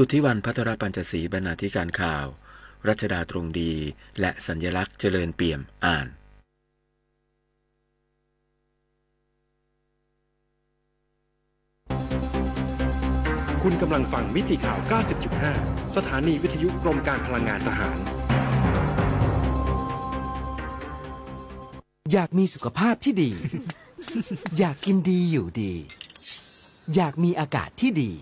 อุทิวันพัทรปัญจศรีบรรณาธิการข่าว รัชดาตรงดีและสัญญลักษณ์เจริญเปี่ยมอ่าน คุณกำลังฟังมิติข่าว 90.5 สถานีวิทยุกรมการพลังงานทหาร อยากมีสุขภาพที่ดี อยากกินดีอยู่ดี อยากมีอากาศที่ดี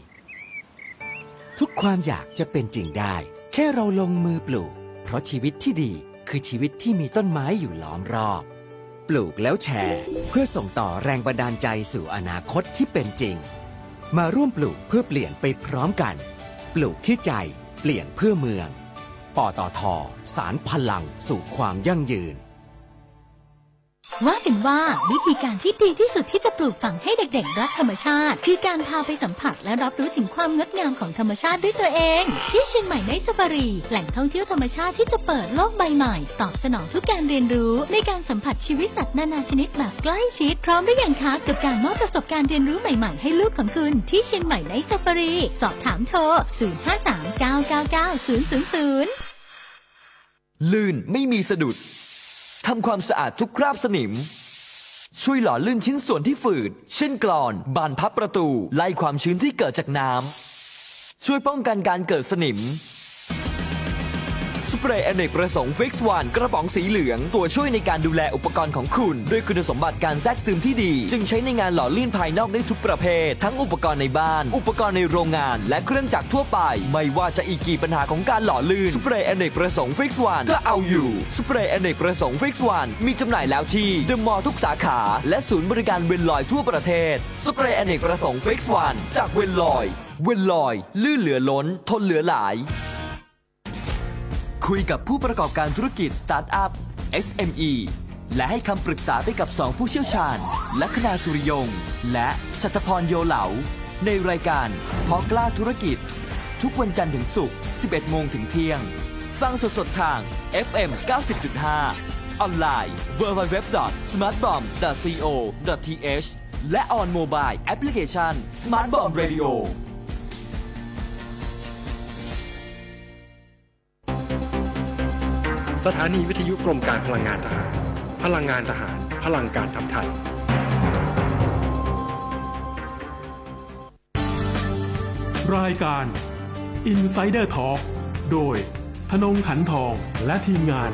ทุกความอยากจะเป็นจริงได้ แค่เราลงมือปลูก เพราะชีวิตที่ดีคือชีวิตที่มีต้นไม้อยู่ล้อมรอบ ปลูกแล้วแชร์ เพื่อส่งต่อแรงบันดาลใจสู่อนาคตที่เป็นจริง มาร่วมปลูกเพื่อเปลี่ยนไปพร้อมกัน ปลูกที่ใจเปลี่ยนเพื่อเมืองปตทสารพลังสู่ความยั่งยืนว่ากันว่าวิธีการที่ดีที่สุดที่จะปลูกฝังให้เด็ก ๆ รักธรรมชาติ คือการพาไปสัมผัสและรับรู้ถึงความงดงามของธรรมชาติด้วยตัวเอง ที่เชียงใหม่ไนซาารีแหล่งท่องเที่ยวธรรมชาติที่จะเปิดโลกใบใหม่ ตอบสนองทุกการเรียนรู้ในการสัมผัสชีวิตสัตว์นานาชนิดแบบใกล้ชิด พร้อมได้อยังคะกับการมอบประสบการณ์เรียนรู้ใหม่ๆ ให้ลูกของคุณที่เชียงใหม่ไนซาารี สอบถามโทร053 999 000ลื่นไม่มีสะดุดทำความสะอาดทุกคราบสนิม ช่วยหล่อลื่นชิ้นส่วนที่ฝืด เช่นกรอน บานพับประตู ไล่ความชื้นที่เกิดจากน้ำ ช่วยป้องกันการเกิดสนิมสเปรย์อเนกประสงค์ฟิกซ์วันกระป๋องสีเหลือง ตัวช่วยในการดูแลอุปกรณ์ของคุณ ด้วยคุณสมบัติการแทรกซึมที่ดี จึงใช้ในงานหล่อลื่นภายนอกได้ทุกประเภท ทั้งอุปกรณ์ในบ้าน อุปกรณ์ในโรงงานและเครื่องจักรทั่วไป ไม่ว่าจะอีกกี่ปัญหาของการหล่อลื่นสเปรย์อเนกประสงค์ฟิกซ์วันก็เอาอยู่สเปรย์อเนกประสงค์ฟิกซ์วันมีจำหน่ายแล้วที่เดอะมอลล์ทุกสาขาและศูนย์บริการเวนลอยทั่วประเทศสเปรย์อเนกประสงค์ฟิกซ์วันจากเวนลอย เวนลอย ลื่นเหลือล้น ทนเหลือหลายคุยกับผู้ประกอบการธุรกิจ สตาร์ทอัพ SME และให้คำปรึกษาไปกับ 2 ผู้เชี่ยวชาญ ลัคนาสุริยงและชัตพรโยเหลา ในรายการ พอกล้าธุรกิจ ทุกวันจันทร์ถึงศุกร์ 11 โมงถึงเที่ยง ฟังสดๆทาง FM 90.5 ออนไลน์ www.smartbomb.co.th และ on mobile application Smart Bomb Radio สถานีวิทยุกรมการพลังงานทหาร พลังงานทหาร พลังการทำไทย รายการ Insider Talk โดยธนงขันทอง และทีมงาน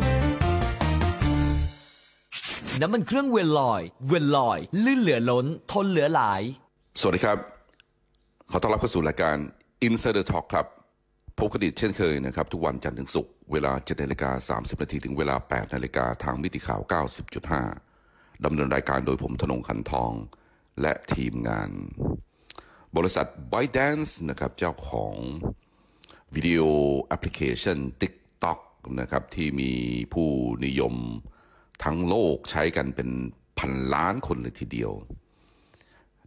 น้ำมันเครื่องเวลลอย เวลลอย ลื่นเหลือล้น ทนเหลือหลาย สวัสดีครับ ขอต้อนรับเข้าสู่รายการ Insider Talk ครับพบกันอีกเช่นเคยนะครับทุกวันจันทร์ถึงศุกร์เวลา7นาฬิกา30นาทีถึงเวลา8นาฬิกาทางมิติข่าว 90.5ดำเนินรายการโดยผมธนงคันทองและทีมงาน บริษัท ByteDance นะครับ เจ้าของ วิดีโอแอปพลิเคชัน TikTok นะครับที่มีผู้นิยมทั้งโลกใช้กันเป็น พันล้านคนเลยทีเดียว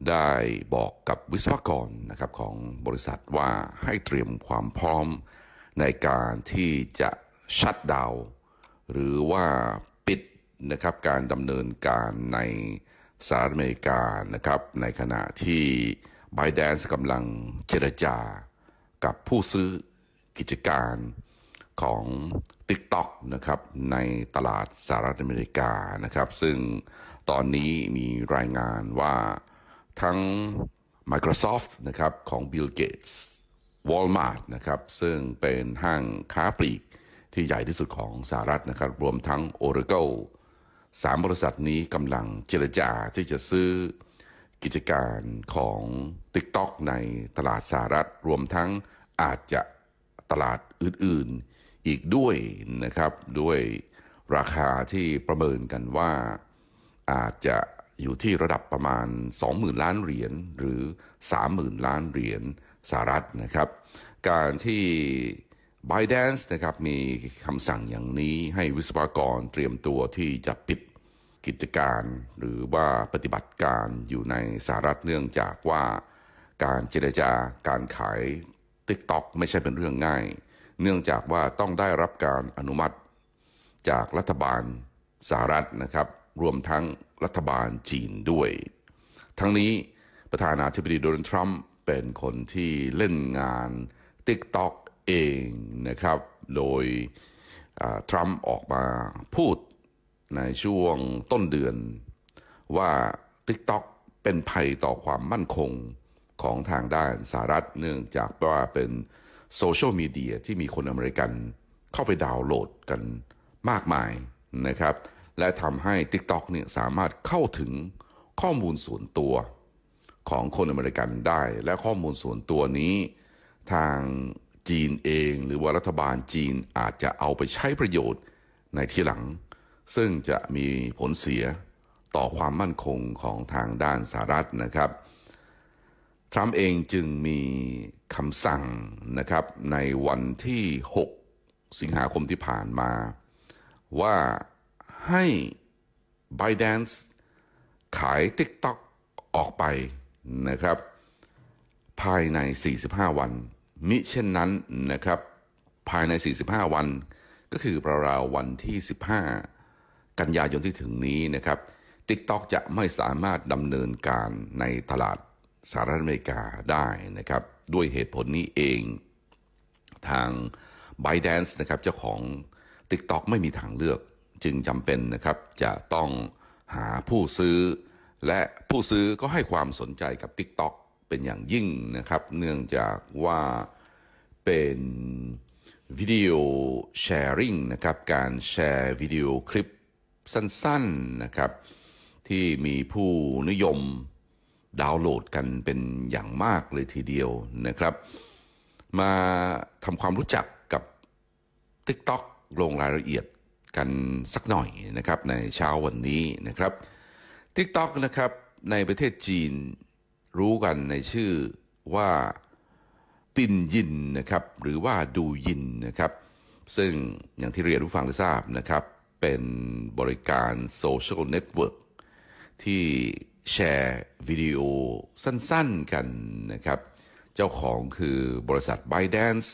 ได้บอกกับวิศวกรนะครับของบริษัทว่าให้เตรียมความพร้อมในการที่จะชัดดาวหรือว่าปิดนะครับการดำเนินการในสหรัฐอเมริกานะครับในขณะที่ไบแดนกำลังเจรจา กับผู้ซื้อกิจการของ TikTok นะครับในตลาดสหรัฐอเมริกานะครับซึ่งตอนนี้มีรายงานว่าทั้ง Microsoft นะครับของ Bill Gates อลมาร์ทนะครับซึ่งเป็นห้างค้าปลีกที่ใหญ่ที่สุดของสหรัฐนะครับรวมทั้ง Oracle สามบริษัทนี้กำลังเจรจาที่จะซื้อกิจการของ TikTok ในตลาดสหรัฐรวมทั้งอาจจะตลาดอื่น ๆอีกด้วยนะครับ ด้วยราคาที่ประเมินกันว่าอาจจะอยู่ที่ระดับประมาณ 20,000 ล้านเหรียญหรือ 30,000 ล้านเหรียญสหรัฐนะครับการที่ b i d a n c e นะครับมีคำสั่งอย่างนี้ให้วิศวกรเตรียมตัวที่จะปิดกิจการ หรือว่าปฏิบัติการอยู่ในสหรัฐเนื่องจากว่าการเจรจาการขาย TikTok ไม่ใช่เป็นเรื่องง่าย เนื่องจากว่าต้องได้รับการอนุมัติจากรัฐบาลสหรัฐนะครับ รวมทั้งรัฐบาลจีนด้วย ทั้งนี้ประธานาธิบดีโดนัลด์ทรัมป์เป็นคนที่เล่นงาน TikTok เองนะครับโดยทรัมป์ออกมาพูดในช่วงต้นเดือนว่า TikTok เป็นภัยต่อความมั่นคงของทางด้านสหรัฐเนื่องจากว่าเป็นโซเชียลมีเดียที่มีคนอเมริกันเข้าไปดาวน์โหลดกันมากมายนะครับและทำให้ TikTok เนี่ยสามารถเข้าถึงข้อมูลส่วนตัวของคนอเมริกันได้และข้อมูลส่วนตัวนี้ ทางจีนเองหรือว่ารัฐบาลจีนอาจจะเอาไปใช้ประโยชน์ในที่หลัง ซึ่งจะมีผลเสียต่อความมั่นคงของทางด้านสหรัฐนะครับทรัมป์เองจึงมีคำสั่งนะครับในวันที่ 6 สิงหาคมที่ผ่านมา ว่าให้ b y d a n c e ขาย TikTok ออกไปนะครับภายใน 45 วัน มิเช่นนั้นนะครับภายใน 45 วัน ก็คือ ประราววันที่ 15 กันยายนที่ถึงนี้นะครับ TikTok จะไม่สามารถดำเนินการในตลาดสหรัฐอเมริกาได้นะครับด้วยเหตุผลนี้เอง ทาง b y d a n c e นะครับเจ้าของ TikTok ไม่มีทางเลือก จึงจำเป็นนะครับจะต้องหาผู้ซื้อและผู้ซื้อก็ให้ความสนใจกับ TikTok เป็นอย่างยิ่งนะครับ เนื่องจากว่าเป็นวิดีโอแชร์ริงนะครับ การแชร์วิดีโอคลิปสั้นๆนะครับ ที่มีผู้นิยมดาวน์โหลดกันเป็นอย่างมากเลยทีเดียวนะครับ มาทำความรู้จักกับ TikTok ลงรายละเอียดกันสักหน่อยนะครับในเช้าวันนี้นะครับทิกตอกนะครับในประเทศจีนรู้กันในชื่อว่าปินยินนะครับหรือว่าดูยินนะครับซึ่งอย่างที่เรียนรู้ฟังรด้ทราบนะครับเป็นบริการโซเชียลเน็ตเวิร์กที่แชร์วิดีโอสั้นๆกันนะครับเจ้าของคือบริษัท ByteDance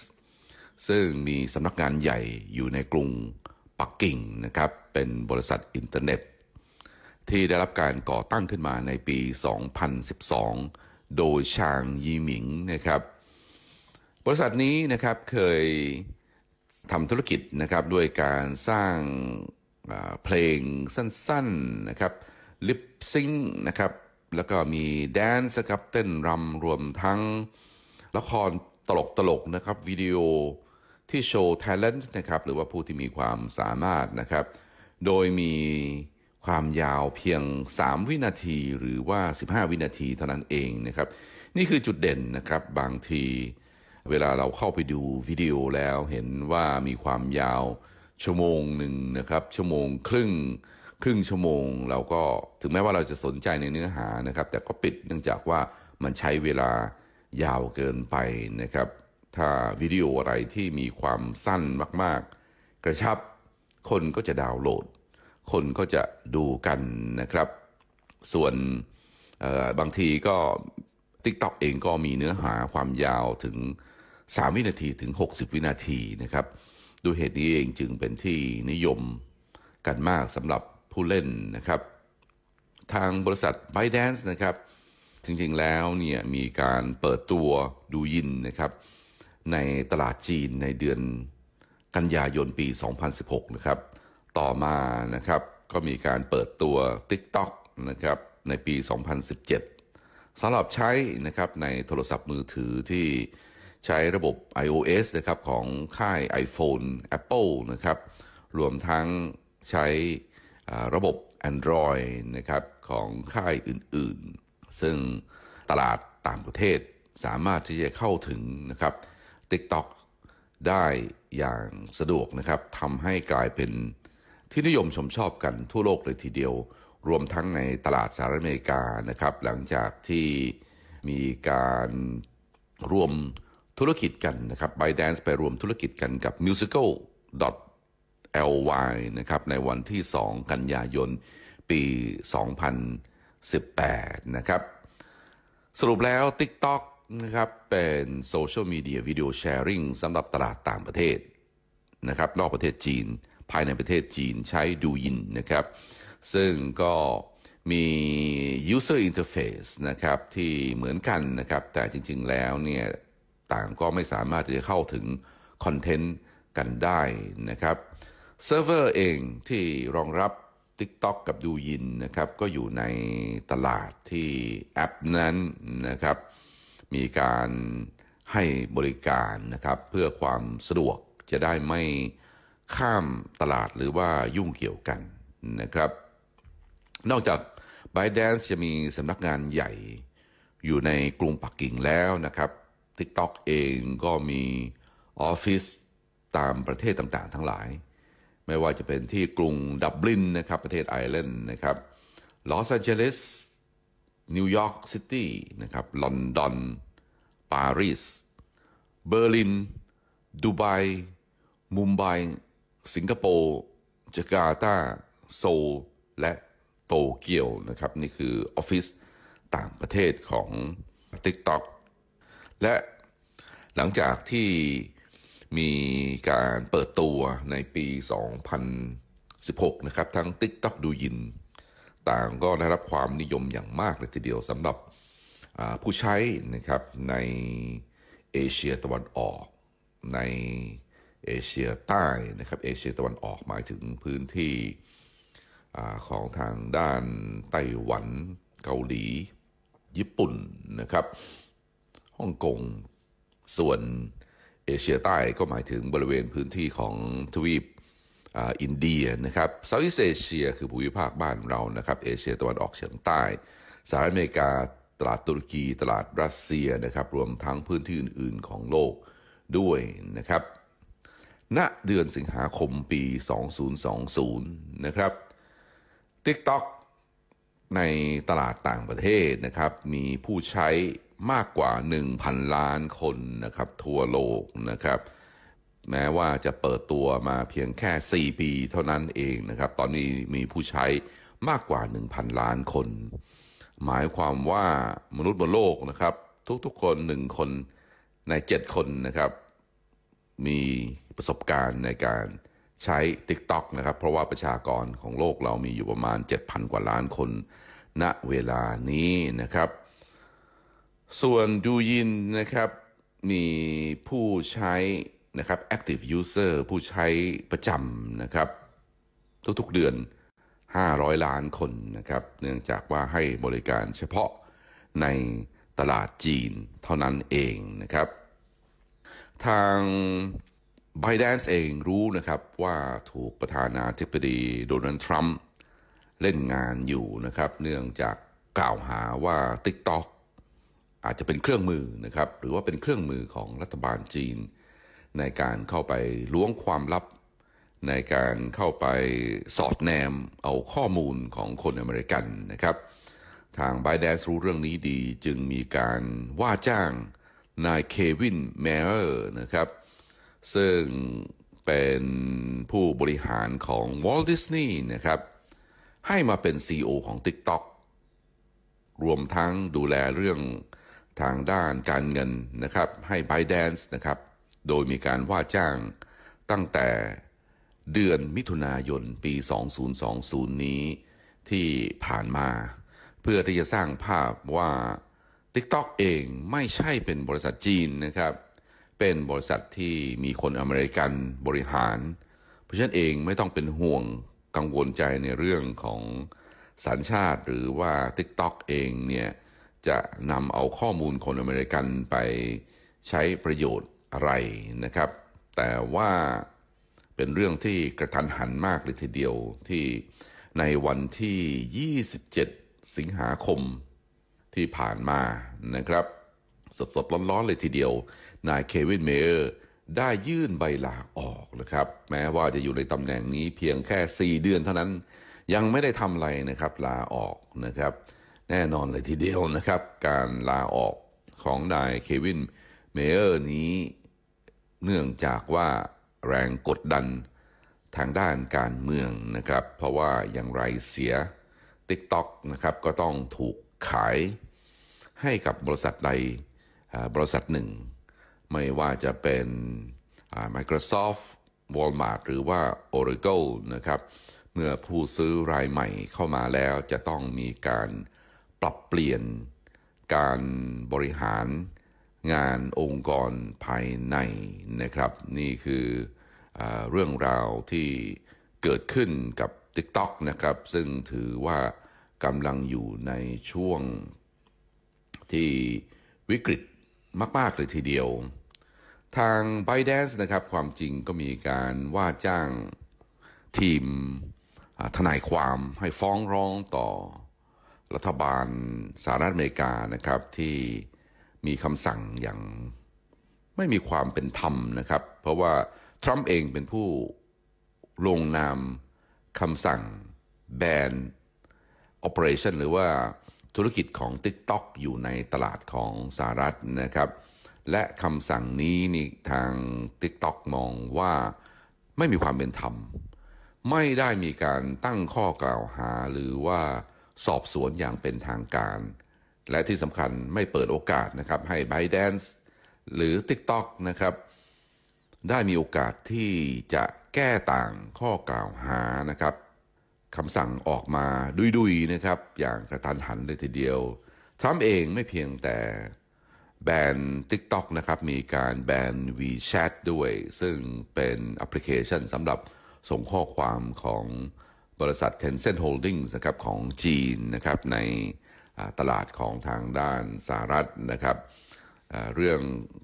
ซึ่งมีสำนักงานใหญ่อยู่ในกรุงปักกิ่งนะครับเป็นบริษัทอินเทอร์เน็ตที่ได้รับการก่อตั้งขึ้นมาในปี 2012 โดยชางยีหมิงนะครับ บริษัทนี้นะครับเคยทำธุรกิจนะครับด้วยการสร้างเพลงสั้นๆนะครับลิปซิงนะครับแล้วก็มีแดนซ์ครับเต้นรำรวมทั้ง ละครตลกตลกนะครับวิดีโอที่โชว์ talent นะครับหรือว่าผู้ที่มีความสามารถนะครับ โดยมีความยาวเพียง 3 วินาทีหรือว่า 15 วินาทีเท่านั้นเองนะครับนี่คือจุดเด่นนะครับบางทีเวลาเราเข้าไปดูวิดีโอแล้วเห็นว่ามีความยาวชั่วโมงหนึ่งนะครับชั่วโมงครึ่งครึ่งชั่วโมงเราก็ถึงแม้ว่าเราจะสนใจในเนื้อหานะครับแต่ก็ปิดเนื่องจากว่ามันใช้เวลายาวเกินไปนะครับ ถ้าวิดีโออะไรที่มีความสั้นมาก ๆ กระชับคนก็จะดาวน์โหลดคนก็จะดูกันนะครับ ส่วนบางทีก็ TikTok เองก็มีเนื้อหาความยาวถึง 3 วินาทีถึง 60 วินาทีนะครับด้วยเหตุนี้เองจึงเป็นที่นิยมกันมากสำหรับผู้เล่นนะครับ ทางบริษัท ByteDance นะครับจริงๆแล้วเนี่ยมีการเปิดตัวดูยินนะครับ ในตลาดจีนในเดือนกันยายนปี 2016 นะครับต่อมานะครับก็มีการเปิดตัว TikTok นะครับในปี 2017สำหรับใช้นะครับในโทรศัพท์มือถือที่ใช้ระบบ iOS นะครับของค่าย iPhone Apple นะครับรวมทั้งใช้ระบบ Android นะครับของค่ายอื่นๆ ซึ่งตลาดต่างประเทศสามารถที่จะเข้าถึงนะครับ TikTok ได้อย่างสะดวกนะครับทำให้กลายเป็นที่นิยมชมชอบกันทั่วโลกเลยทีเดียว รวมทั้งในตลาดสหรัฐอเมริกานะครับ หลังจากที่มีการรวมธุรกิจกันนะครับ b y d a n c e ไปรวมธุรกิจกันกับ musical ly นะครับ ในวันที่ 2 กันยายนปี 2018 นะครับ สรุปแล้ว TikTok นะครับ เป็นโซเชียลมีเดียวิดีโอแชร์ริงสำหรับตลาดต่างประเทศนะครับ นอกประเทศจีนภายในประเทศจีนใช้ดูยินนะครับ ซึ่งก็มี user interface นะครับที่เหมือนกันนะครับ แต่จริงๆแล้วเนี่ยต่างก็ไม่สามารถจะเข้าถึงคอนเทนต์กันได้นะครับเซิร์ฟเวอร์เองที่รองรับ TikTok กับดูยินนะครับ ก็อยู่ในตลาดที่แอปนั้นนะครับ มีการให้บริการนะครับเพื่อความสะดวกจะได้ไม่ข้ามตลาดหรือว่ายุ่งเกี่ยวกันนะครับ นอกจาก ByteDance จะมีสำนักงานใหญ่อยู่ในกรุงปักกิ่งแล้วนะครับ TikTok เองก็มีออฟฟิศตามประเทศต่างๆทั้งหลาย ไม่ว่าจะเป็นที่กรุงดับลินนะครับประเทศไอร์แลนด์นะครับลอสแอนเจลิสนิวยอร์กซิตี้นะครับลอนดอนปารีสเบอร์ลินดูไบมุมไบสิงคโปร์ จาการ์ตา โซล และโตเกียวนะครับ นี่คือออฟฟิศต่างประเทศของ TikTok และหลังจากที่มีการเปิดตัวในปี 2016 นะครับ ทั้ง TikTok ดูยินต่างก็ได้รับความนิยมอย่างมากเลยทีเดียวสำหรับผู้ใช้นะครับในเอเชียตะวันออกในเอเชียใต้นะครับเอเชียตะวันออกหมายถึงพื้นที่อของทางด้านไต้หวัน เกาหลีญี่ปุ่นนะครับฮ่องกงส่วนเอเชียใต้ก็หมายถึงบริเวณพื้นที่ของทวีปอินเดียนะครับเซาท์อีสเอเชียคือภูมิภาคบ้านเรานะครับ เอเชียตะวันออกเฉียงใต้สหรัฐอเมริกาตลาดตุรกี ตลาดรัสเซียนะครับ รวมทั้งพื้นที่อื่นๆของโลกด้วยนะครับณเดือนสิงหาคมปี 2020 นะครับ TikTok ในตลาดต่างประเทศนะครับ มีผู้ใช้มากกว่า 1,000 ล้านคนนะครับ ทั่วโลกนะครับ แม้ว่าจะเปิดตัวมาเพียงแค่ 4 ปีเท่านั้นเองนะครับ ตอนนี้มีผู้ใช้มากกว่า 1,000 ล้านคน หมายความว่ามนุษย์บนโลกนะครับ ทุกๆ คน 1 คนใน 7 คนนะครับมีประสบการณ์ในการใช้ TikTok นะครับเพราะว่าประชากรของโลกเรามีอยู่ประมาณ 7,000 กว่าล้านคน ณเวลานี้นะครับ ส่วนดูยินนะครับมีผู้ใช้นะครับ active user ผู้ใช้ประจำนะครับ ทุกๆเดือน 500 ล้านคนนะครับ เนื่องจากว่าให้บริการเฉพาะในตลาดจีนเท่านั้นเองนะครับทาง b บ d a n c e เองรู้นะครับว่าถูกประธานาธิบดีโดนัลด์ทรัมป์เล่นงานอยู่นะครับเนื่องจากกล่าวหาว่า TikTok อาจจะเป็นเครื่องมือนะครับหรือว่าเป็นเครื่องมือของรัฐบาลจีน ในการเข้าไปล้วงความลับ ในการเข้าไปสอดแนมเอาข้อมูลของคนอเมริกันนะครับทางไบแดนรู้เรื่องนี้ดีจึงมีการว่าจ้างนายเควินแมเออร์นะครับ ซึ่งเป็นผู้บริหารของ Walt Disney นะครับ ให้มาเป็น CEO ของ TikTok รวมทั้งดูแลเรื่องทางด้านการเงินนะครับให้ b y d a n c e นะครับโดยมีการว่าจ้างตั้งแต่เดือนมิถุนายนปี 2020 นี้ ที่ผ่านมา เพื่อที่จะสร้างภาพว่า TikTok เองไม่ใช่เป็นบริษัทจีนนะครับ เป็นบริษัทที่มีคนอเมริกันบริหาร เพราะฉะนั้นเองไม่ต้องเป็นห่วงกังวลใจในเรื่องของสัญชาติ หรือว่า TikTok เองเนี่ยจะนำเอาข้อมูลคนอเมริกันไปใช้ประโยชน์อะไรนะครับ แต่ว่าเป็นเรื่องที่กระทันหันมากเลยทีเดียวที่ในวันที่ 27 สิงหาคมที่ผ่านมานะครับ สดๆร้อนๆเลยทีเดียว นายเควินเมเยอร์ได้ยื่นใบลาออกนะครับแม้ว่าจะอยู่ในตำแหน่งนี้เพียงแค่ 4 เดือนเท่านั้นยังไม่ได้ทำอะไรนะครับลาออกนะครับ แน่นอนเลยทีเดียวนะครับ การลาออกของนายเควินเมเยอร์นี้ เนื่องจากว่าแรงกดดันทางด้านการเมืองนะครับเพราะว่าอย่างไรเสีย TikTok นะครับก็ต้องถูกขายให้กับบริษัทใดบริษัทหนึ่ง ไม่ว่าจะเป็น Microsoft Walmart หรือว่า Oracle นะครับ เมื่อผู้ซื้อรายใหม่เข้ามาแล้วจะต้องมีการปรับเปลี่ยนการบริหารงานองค์กรภายในนะครับ นี่คืออเรื่องราวที่เกิดขึ้นกับ TikTok นะครับซึ่งถือว่ากำลังอยู่ในช่วงที่วิกฤตมากๆเลยทีเดียว ทาง b บ d a n c e นะครับความจริงก็มีการว่าจ้างทีม ทนายความให้ฟ้องร้องต่อรัฐบาลสหรัฐอเมริกานะครับ ที่มีคำสั่งอย่างไม่มีความเป็นธรรมนะครับ เพราะว่าทรัมป์เองเป็นผู้ลงนามคำสั่งแบน operation หรือว่าธุรกิจของ TikTok อยู่ในตลาดของสหรัฐนะครับ และคำสั่งนี้นี่ทาง TikTok มองว่าไม่มีความเป็นธรรม ไม่ได้มีการตั้งข้อกล่าวหาหรือว่าสอบสวนอย่างเป็นทางการ และที่สำคัญไม่เปิดโอกาสนะครับให้ b y d a n c e หรือ TikTok นะครับ ได้มีโอกาสที่จะแก้ต่างข้อกล่าวหานะครับคำสั่งออกมาดุยๆนะครับ อย่างกระทันหันเลยทีเดียว ทรัมป์เองไม่เพียงแต่แบน TikTok นะครับ มีการแบน WeChat ด้วย ซึ่งเป็นแอปพลิเคชันสำหรับส่งข้อความของบริษัท Tencent Holdings นะครับของจีนนะครับ ในตลาดของทางด้านสหรัฐนะครับ เรื่อง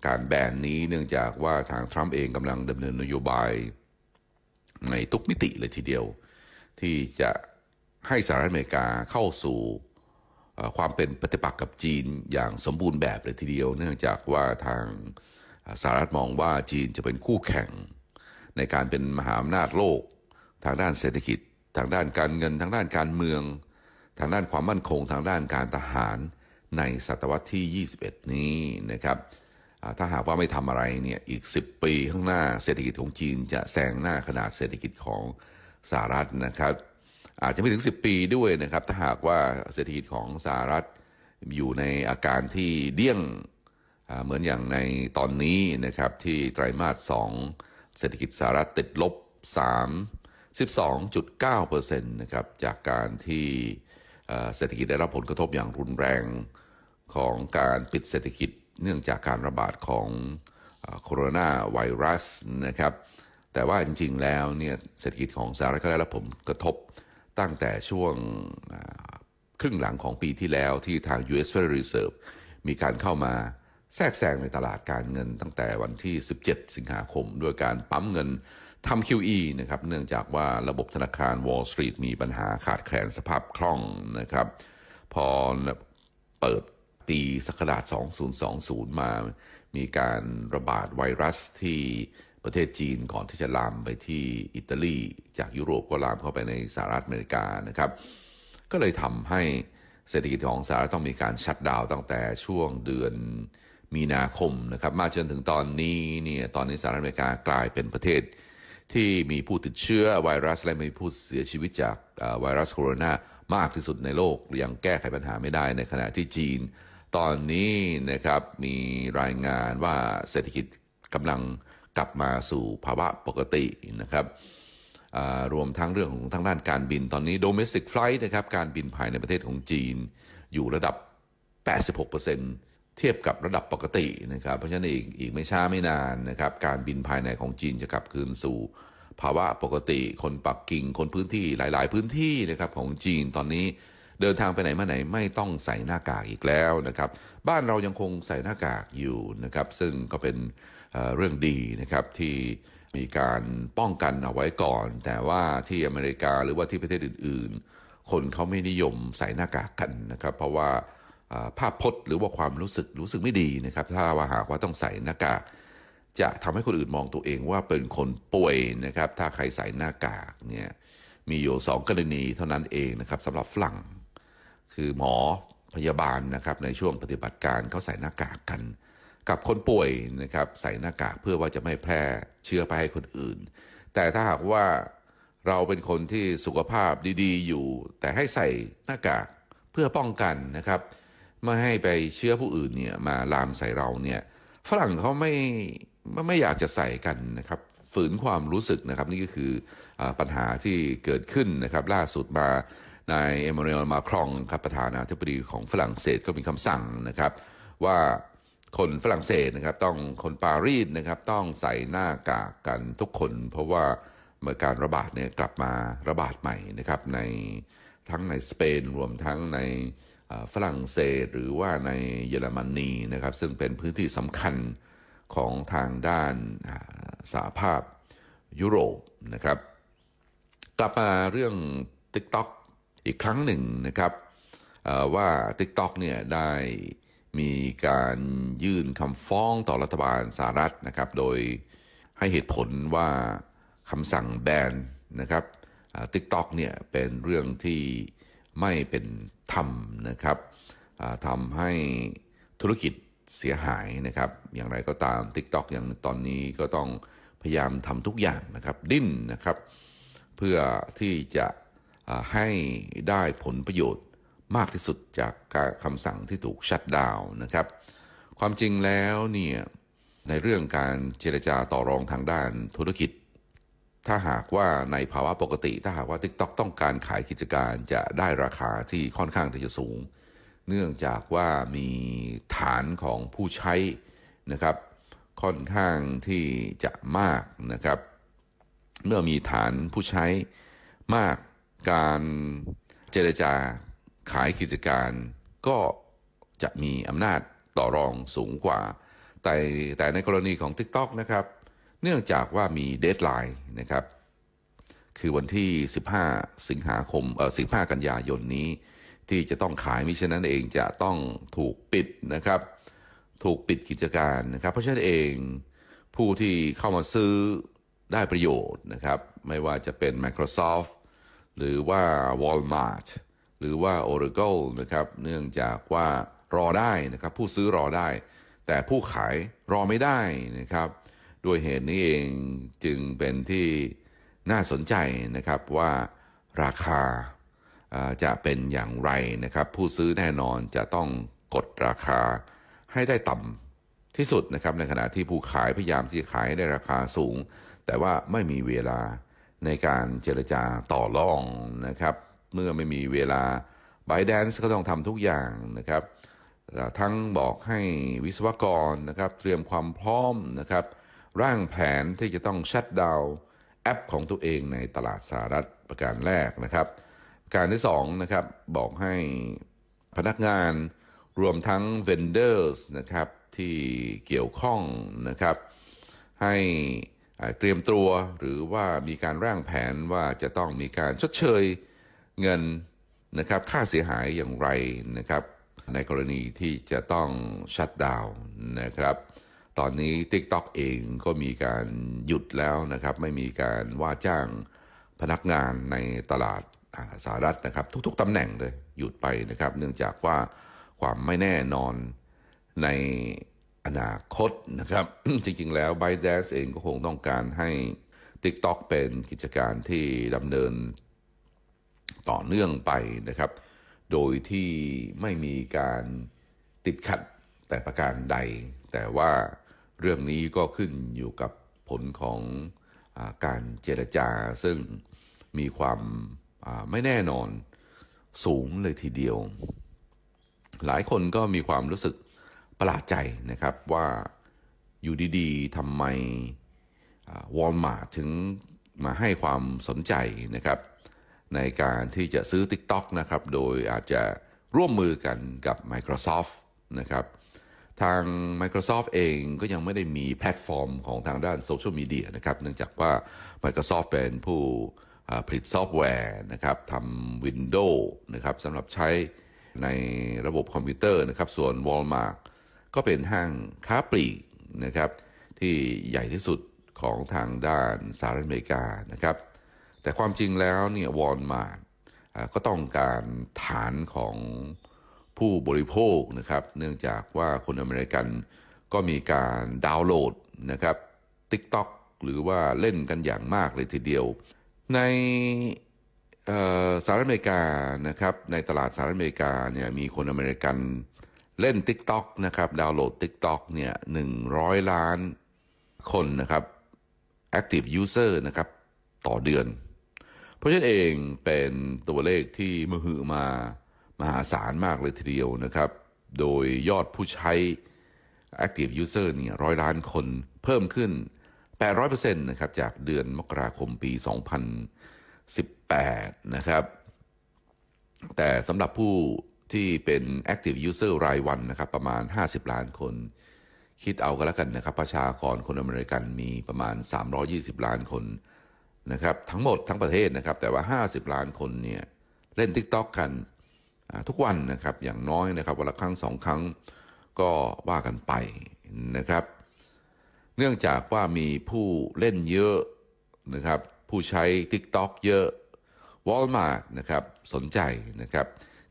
การแบนนี้เนื่องจากว่าทางทรัมป์เองกำลังดำเนินนโยบาย ในทุกมิติเลยทีเดียวที่จะให้สหรัฐอเมริกาเข้าสู่ความเป็นปฏิปักษ์กับจีนอย่างสมบูรณ์แบบเลยทีเดียว เนื่องจากว่าทางสหรัฐมองว่าจีนจะเป็นคู่แข่ง ในการเป็นมหาอำนาจโลกทางด้านเศรษฐกิจทางด้านการเงินทางด้านการเมือง ทางด้านความมั่นคงทางด้านการทหารในศตวรรษที่21 นี้นะครับถ้าหากว่าไม่ทำอะไรเนี่ยอีก 10 ปีข้างหน้าเศรษฐกิจของจีนจะแซงหน้าขนาดเศรษฐกิจของสหรัฐนะครับ อาจจะไม่ถึง 10 ปีด้วยนะครับ ถ้าหากว่าเศรษฐกิจของสหรัฐอยู่ในอาการที่เดี้ยงเหมือนอย่างในตอนนี้นะครับ ที่ไตรมาส2เศรษฐกิจสหรัฐติดลบ 3 12.9%นะครับ จากการที่เศรษฐกิจได้รับผลกระทบอย่างรุนแรงของการปิดเศรษฐกิจเนื่องจากการระบาดของโคโรนาไวรัสนะครับแต่ว่าจริงๆแล้วเนี่ยเศรษฐกิจของสหรัฐก็ได้รับผลกระทบ ตั้งแต่ช่วงครึ่งหลังของปีที่แล้วที่ทาง U.S. Federal Reserve มีการเข้ามาแทรกแซงในตลาดการเงินตั้งแต่วันที่ 17 สิงหาคมด้วยการปั๊มเงินทำ QE นะครับเนื่องจากว่าระบบธนาคาร Wall Street มีปัญหาขาดแคลนสภาพคล่องนะครับ พอเปิดปีศักราช2020 มามีการระบาดไวรัสที่ประเทศจีนก่อนที่จะลามไปที่อิตาลี จากยุโรปก็ลามเข้าไปในสหรัฐอเมริกานะครับ ก็เลยทำให้เศรษฐกิจของสหรัฐต้องมีการชัดดาวตั้งแต่ช่วงเดือนมีนาคมนะครับมาจนถึงตอนนี้เนี่ยตอนนี้สหรัฐอเมริกากลายเป็นประเทศที่มีผู้ติดเชื้อ ไวรัสและมีผู้เสียชีวิตจากไวรัสโคโรนามากที่สุดในโลก ยังแก้ไขปัญหาไม่ได้ในขณะที่จีน ตอนนี้นะครับมีรายงานว่าเศรษฐกิจกำลังกลับมาสู่ภาวะปกตินะครับรวมทั้งเรื่อง ของทั้งด้านการบินตอนนี้ domestic flight นะครับ การบินภายในประเทศของจีน อยู่ระดับ 86%เทียบกับระดับปกตินะครับ เพราะฉะนั้นอีกอีก ไม่ ช้า ไม่นานนะครับ การบินภายในของจีนจะกลับคืนสู่ ภาวะปกติ คนปักกิ่งคนพื้นที่หลาย ๆ พื้นที่นะครับของจีนตอนนี้เดินทางไปไหนมาไหนไม่ต้องใส่หน้ากากอีกแล้วนะครับ บ้านเรายังคงใส่หน้ากากอยู่นะครับ ซึ่งก็เป็นเรื่องดีนะครับที่มีการป้องกันเอาไว้ก่อน แต่ว่าที่อเมริกาหรือว่าที่ประเทศอื่นๆ คนเขาไม่นิยมใส่หน้ากากกันนะครับเพราะว่าภาพพจน์หรือว่าความรู้สึกรู้สึกไม่ดีนะครับ ถ้าว่าหากว่าต้องใส่หน้ากากจะทำให้คนอื่นมองตัวเองว่าเป็นคนป่วยนะครับถ้าใครใส่หน้ากากเนี่ยมีอยู่2กรณีเท่านั้นเองนะครับสำหรับฝรั่งคือหมอพยาบาลนะครับในช่วงปฏิบัติการเขาใส่หน้ากากกันกับคนป่วยนะครับใส่หน้ากากเพื่อว่าจะไม่แพร่เชื้อไปให้คนอื่น แต่ถ้าหากว่าเราเป็นคนที่สุขภาพดี ๆ อยู่ แต่ให้ใส่หน้ากากเพื่อป้องกันนะครับไม่ให้ไปเชื้อผู้อื่นเนี่ยมาลามใส่เราเนี่ยฝรั่งเขาไม่ไม่อยากจะใส่กันนะครับ ฝืนความรู้สึกนะครับนี่ก็คือปัญหาที่เกิดขึ้นนะครับ ล่าสุดมานายเอมมานูเอลมาครองครับประธานาธิบดีของฝรั่งเศสก็มีคำสั่งนะครับว่าคนฝรั่งเศสนะครับต้องคนปารีสนะครับต้องใส่หน้ากากกันทุกคน เพราะว่าเมื่อการระบาดเนี่ยกลับมาระบาดใหม่นะครับในทั้งในสเปนรวมทั้งในฝรั่งเศสหรือว่าในเยอรมนีนะครับซึ่งเป็นพื้นที่สำคัญของทางด้านสาภาพยุโรปนะครับกลับมาเรื่อง TikTok อีกครั้งหนึ่งนะครับว่า TikTok เนี่ยได้มีการยื่นคำฟ้องต่อรัฐบาลสหรัฐนะครับ โดยให้เหตุผลว่าคำสั่งแบนนะครับติ๊กต็อกเนี่ยเป็นเรื่องที่ไม่เป็นธรรมนะครับ ทำให้ธุรกิจเสียหายนะครับ อย่างไรก็ตาม TikTok อย่างตอนนี้ก็ต้องพยายามทำทุกอย่างนะครับ ดิ้นนะครับ เพื่อที่จะให้ได้ผลประโยชน์มากที่สุดจากคำสั่งที่ถูกชัดดาวนะครับ ความจริงแล้วเนี่ยในเรื่องการเจรจาต่อรองทางด้านธุรกิจ ถ้าหากว่าในภาวะปกติ ถ้าหากว่า TikTok ต้องการขายกิจการจะได้ราคาที่ค่อนข้างที่จะสูง เนื่องจากว่ามีฐานของผู้ใช้นะครับ ค่อนข้างที่จะมากนะครับ เมื่อมีฐานผู้ใช้มากการเจรจาขายกิจการก็จะมีอำนาจต่อรองสูงกว่า แต่แต่ในกรณีของ TikTok นะครับ เนื่องจากว่ามีเดทไลน์นะครับ คือวันที่ 15 สิงหาคม เอ่อ 15 กันยายนนี้ ที่จะต้องขายมิฉะนั้นเองจะต้องถูกปิดนะครับ ถูกปิดกิจการนะครับ เพราะฉะนั้นเองผู้ที่เข้ามาซื้อได้ประโยชน์นะครับ ไม่ว่าจะเป็น Microsoft หรือว่า Walmart หรือว่า Oracle นะครับ เนื่องจากว่ารอได้นะครับ ผู้ซื้อรอได้ แต่ผู้ขายรอไม่ได้นะครับ ด้วยเหตุนี้เองจึงเป็นที่น่าสนใจนะครับว่าราคาจะเป็นอย่างไรนะครับ ผู้ซื้อแน่นอนจะต้องกดราคาให้ได้ต่ำที่สุดนะครับ ในขณะที่ผู้ขายพยายามที่จะขายได้ราคาสูง แต่ว่าไม่มีเวลาในการเจรจาต่อรองนะครับเมื่อไม่มีเวลาบายแดนซ์ก็ต้องทำทุกอย่างนะครับทั้งบอกให้วิศวกรนะครับเตรียมความพร้อมนะครับ ร่างแผนที่จะต้องชัดดาวแอปของตัวเองในตลาดสหรัฐประการแรกนะครับการที่2นะครับบอกให้พนักงานรวมทั้ง vendors นะครับที่เกี่ยวข้องนะครับให้เตรียมตัวหรือว่ามีการร่างแผนว่าจะต้องมีการชดเชยเงินนะครับค่าเสียหายอย่างไรนะครับในกรณีที่จะต้องชัดดาวนนะครับตอนนี้ TikTok เองก็มีการหยุดแล้วนะครับไม่มีการว่าจ้างพนักงานในตลาดสหรัฐนะครับ ทุกๆตำแหน่งเลย หยุดไปนะครับเนื่องจากว่าความไม่แน่นอนในอนาคตนะครับจริงๆแล้ว b y d a n c e เองก็คงต้องการให้ TikTok เป็นกิจการที่ดำเนินต่อเนื่องไปนะครับ โดยที่ไม่มีการติดขัดแต่ประการใด แต่ว่าเรื่องนี้ก็ขึ้นอยู่กับผลของอการเจรจาซึ่งมีความไม่แน่นอนสูงเลยทีเดียว หลายคนก็มีความรู้สึกประหลาดใจนะครับว่าอยู่ดีๆทำไมวอลมาร์ถึงมาให้ความสนใจนะครับในการที่จะซื้อ TikTok นะครับโดยอาจจะร่วมมือกันกับ Microsoft นะครับ ทาง Microsoft เองก็ยังไม่ได้มีแพลตฟอร์มของทางด้านโซเชียลมีเดียนะครับเนื่องจากว่า Microsoft เป็นผู้ผลิตซอฟต์แวร์นะครับทำ Windows นะครับสำหรับใช้ในระบบคอมพิวเตอร์นะครับ ส่วน Walmart ก็เป็นห้างค้าปลีกนะครับ ที่ใหญ่ที่สุดของทางด้านสหรัฐอเมริกานะครับแต่ความจริงแล้วเนี่ยวอลมาร์ก็ต้องการฐานของผู้บริโภคนะครับเนื่องจากว่าคนอเมริกันก็มีการดาวน์โหลดนะครับ TikTok หรือว่าเล่นกันอย่างมากเลยทีเดียว ในสหรัฐอเมริกานะครับในตลาดสหรัฐอเมริกาเนี่ยมีคนอเมริกันเล่น TikTok นะครับดาวน์โหลด TikTok เนี่ยหนึ่งร้อยล้านคนนะครับ Active User นะครับต่อเดือนเพราะฉะนั้นเองเป็นตัวเลขที่มหึมามหาศาลมากเลยทีเดียวนะครับ โดยยอดผู้ใช้ Active User เนี่ยร้อยล้านคนเพิ่มขึ้น 800%นะครับจากเดือนมกราคมปี 2018 นะครับ แต่สำหรับผู้ที่เป็น Active User รายวันนะครับ ประมาณ 50 ล้านคน คิดเอากันแล้วกันนะครับประชากรคนอเมริกัน มีประมาณ 320 ล้านคนนะครับทั้งหมดทั้งประเทศนะครับ แต่ว่า 50 ล้านคนเนี่ยเล่น TikTok กัน ทุกวันนะครับอย่างน้อยนะครับ วันละครั้งสองครั้งก็ว่ากันไปนะครับ เนื่องจากว่ามีผู้เล่นเยอะนะครับ ผู้ใช้ TikTok เยอะ Walmart นะครับ สนใจนะครับ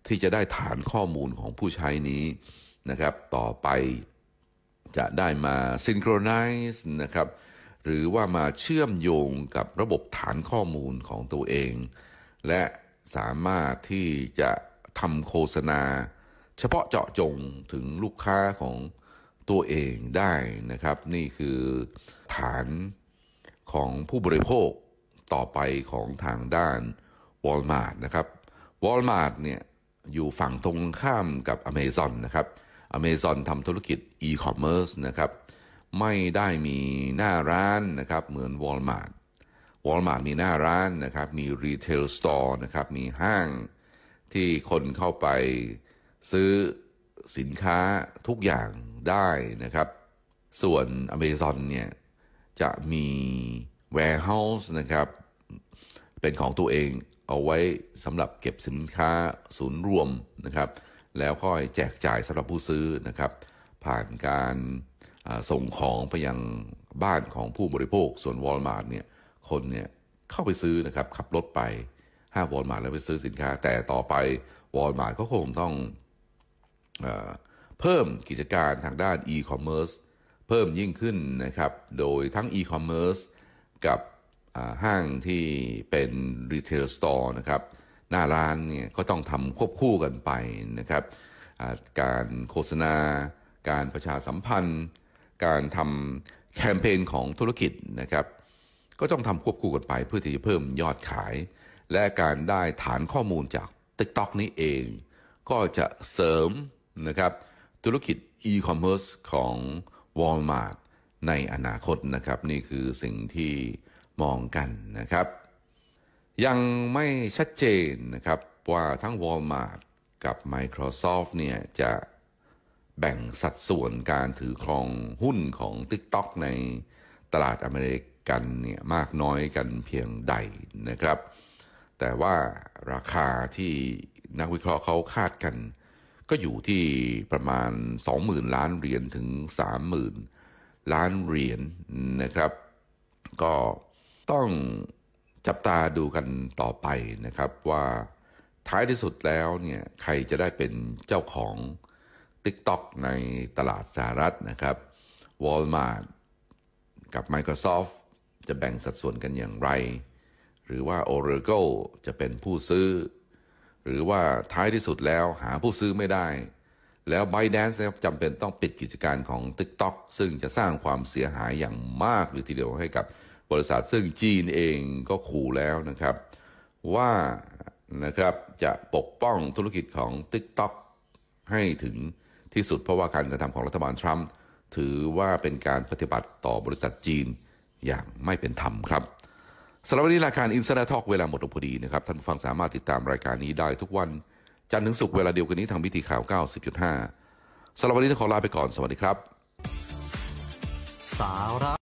ที่จะได้ฐานข้อมูลของผู้ใช้นี้นะครับ ต่อไปจะได้มา synchronize นะครับหรือว่ามาเชื่อมโยงกับระบบฐานข้อมูลของตัวเอง และสามารถที่จะทำโฆษณา เฉพาะเจาะจงถึงลูกค้าของตัวเองได้นะครับ นี่คือฐานของผู้บริโภคต่อไปของทางด้าน Walmart นะครับ Walmart เนี่ยอยู่ฝั่งตรงข้ามกับ Amazon นะครับ Amazon ทำธุรกิจ e-commerce นะครับไม่ได้มีหน้าร้านนะครับ เหมือน Walmart Walmart มีหน้าร้านนะครับ มี Retail Store นะครับ มีห้างที่คนเข้าไปซื้อสินค้าทุกอย่างได้นะครับส่วน Amazon เนี่ยจะมี Warehouse นะครับเป็นของตัวเองเอาไว้สำหรับเก็บสินค้าศูนย์รวมนะครับ แล้วค่อยแจกจ่ายสำหรับผู้ซื้อนะครับ ผ่านการส่งของไปยังบ้านของผู้บริโภคส่วนวอลมาร์ทเนี่ยคนเนี่ยเข้าไปซื้อนะครับ ขับรถไปห้างวอลมาร์ทแล้วไปซื้อสินค้า แต่ต่อไปวอลมาร์ทเขาคงต้องเอเพิ่มกิจการทางด้านอีคอมเมิร์ซเพิ่มยิ่งขึ้นนะครับโดยทั้งอีคอมเมิร์ซกับห้างที่เป็นรีเทลสโตร์นะครับ หน้าร้านเนี่ยก็ต้องทำควบคู่กันไปนะครับการโฆษณา การประชาสัมพันธ์การทำแคมเปญของธุรกิจนะครับ ก็ต้องทำควบคู่กันไปเพื่อที่จะเพิ่มยอดขาย และการได้ฐานข้อมูลจาก TikTok นี้เอง ก็จะเสริมนะครับธุรกิจอีคอมเมิร์ซของ Walmart ในอนาคตนะครับนี่คือสิ่งที่มองกันนะครับ ยังไม่ชัดเจนนะครับว่าทั้ง Walmart กับ Microsoft เนี่ยจะแบ่งสัดส่วนการถือครองหุ้นของ TikTok ในตลาดอเมริกันเนี่ยมากน้อยกันเพียงใดนะครับ แต่ว่าราคาที่นักวิเคราะห์เขาคาดกัน ก็อยู่ที่ประมาณ20,000ล้านเหรียญถึง30,000ล้านเหรียญนนะครับ ก็ต้องจับตาดูกันต่อไปนะครับ ว่าท้ายที่สุดแล้วเนี่ยใครจะได้เป็นเจ้าของ TikTok ในตลาดสหรัฐนะครับ Walmart กับ Microsoft จะแบ่งสัดส่วนกันอย่างไร หรือว่า Oracle จะเป็นผู้ซื้อ หรือว่าท้ายที่สุดแล้วหาผู้ซื้อไม่ได้ แล้ว ByteDance นะจำเป็นต้องปิดกิจการของ TikTok ซึ่งจะสร้างความเสียหายอย่างมากรือทีเดียวให้กับบริษัทซึ่งจีนเองก็ขู่แล้วนะครับ ว่านะครับจะปกป้องธุรกิจของ TikTok ให้ถึงที่สุดเพราะว่าการกระทำของรัฐบาลทรัมป์ถือว่าเป็นการปฏิบัติต่อบริษัทจีนอย่างไม่เป็นธรรมครับสำหรับวันนี้รายการอินสตาทอกเวลาหมดลงพอดีนะครับท่านผู้ฟังสามารถติดตามรายการนี้ได้ทุกวัน จันทร์ถึงศุกร์เวลาเดียวกันนี้ทางวิธีข่าว 90.5สำหรับวันนี้ขอลาไปก่อน สวัสดีครับ สาระ